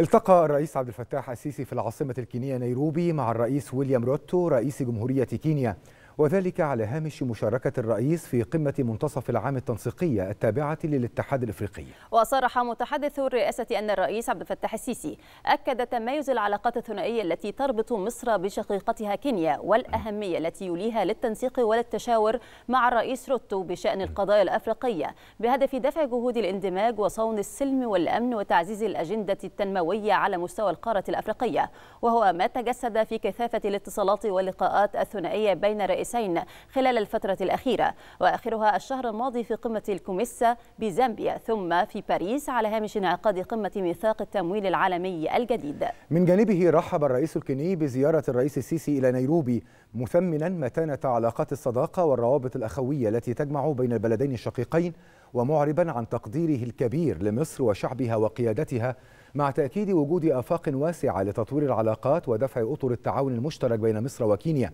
التقى الرئيس عبد الفتاح السيسي في العاصمة الكينية نيروبي مع الرئيس ويليام روتو رئيس جمهورية كينيا وذلك على هامش مشاركة الرئيس في قمة منتصف العام التنسيقية التابعة للاتحاد الإفريقي وصرح متحدث الرئاسة أن الرئيس عبد الفتاح السيسي أكد تميز العلاقات الثنائية التي تربط مصر بشقيقتها كينيا والأهمية التي يليها للتنسيق وللتشاور مع الرئيس روتو بشأن القضايا الأفريقية بهدف دفع جهود الاندماج وصون السلم والأمن وتعزيز الأجندة التنموية على مستوى القارة الأفريقية وهو ما تجسد في كثافة الاتصالات واللقاءات الثنائية بين رئيس الرئيسين خلال الفترة الأخيرة وآخرها الشهر الماضي في قمة الكوميسا بزامبيا ثم في باريس على هامش انعقاد قمة ميثاق التمويل العالمي الجديد من جانبه رحب الرئيس الكيني بزيارة الرئيس السيسي إلى نيروبي مثمنا متانة علاقات الصداقة والروابط الأخوية التي تجمع بين البلدين الشقيقين ومعربا عن تقديره الكبير لمصر وشعبها وقيادتها مع تأكيد وجود آفاق واسعة لتطوير العلاقات ودفع أطر التعاون المشترك بين مصر وكينيا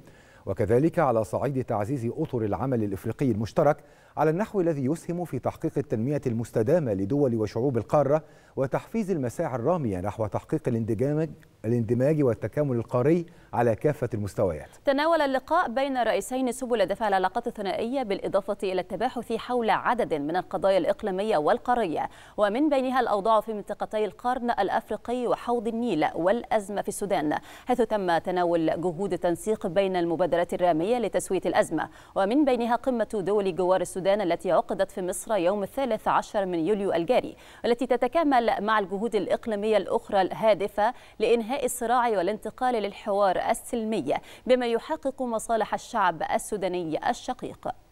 وكذلك على صعيد تعزيز أطر العمل الإفريقي المشترك على النحو الذي يسهم في تحقيق التنمية المستدامة لدول وشعوب القارة وتحفيز المساعي الرامية نحو تحقيق الاندماج الاندماج والتكامل القاري على كافة المستويات تناول اللقاء بين رئيسين سبل دفع العلاقات الثنائية بالإضافة إلى التباحث حول عدد من القضايا الإقليمية والقارية ومن بينها الأوضاع في منطقتي القرن الأفريقي وحوض النيل والأزمة في السودان حيث تم تناول جهود التنسيق بين المبادرات الرامية لتسوية الأزمة ومن بينها قمة دول جوار السودان التي عقدت في مصر يوم الثالث عشر من يوليو الجاري التي تتكامل مع الجهود الإقليمية الأخرى الهادفة لإنهاء لإنهاء الصراع والانتقال للحوار السلمي بما يحقق مصالح الشعب السوداني الشقيق